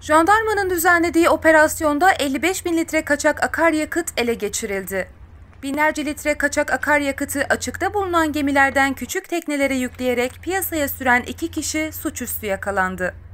Jandarmanın düzenlediği operasyonda 55 bin litre kaçak akaryakıt ele geçirildi. Binlerce litre kaçak akaryakıtı açıkta bulunan gemilerden küçük teknelere yükleyerek piyasaya süren iki kişi suçüstü yakalandı.